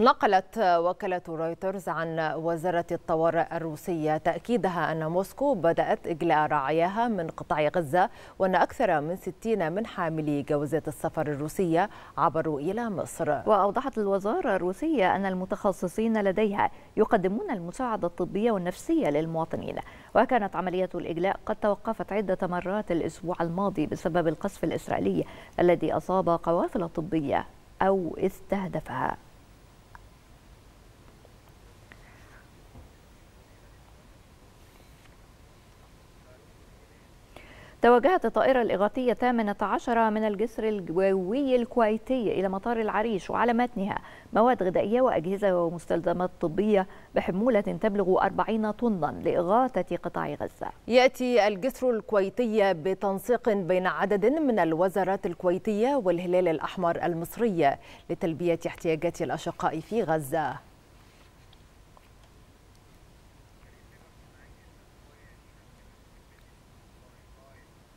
نقلت وكالة رويترز عن وزارة الطوارئ الروسية تأكيدها أن موسكو بدأت إجلاء رعاياها من قطاع غزة وأن أكثر من 60 من حاملي جوازات السفر الروسية عبروا إلى مصر وأوضحت الوزارة الروسية أن المتخصصين لديها يقدمون المساعدة الطبية والنفسية للمواطنين وكانت عملية الإجلاء قد توقفت عدة مرات الأسبوع الماضي بسبب القصف الإسرائيلي الذي أصاب قوافل طبية أو استهدفها توجهت الطائرة الإغاثية الثامنة عشرة من الجسر الجوي الكويتي إلى مطار العريش وعلى متنها مواد غذائية وأجهزة ومستلزمات طبية بحمولة تبلغ 40 طنا لإغاثة قطاع غزة يأتي الجسر الكويتي بتنسيق بين عدد من الوزارات الكويتية والهلال الأحمر المصرية لتلبية احتياجات الأشقاء في غزة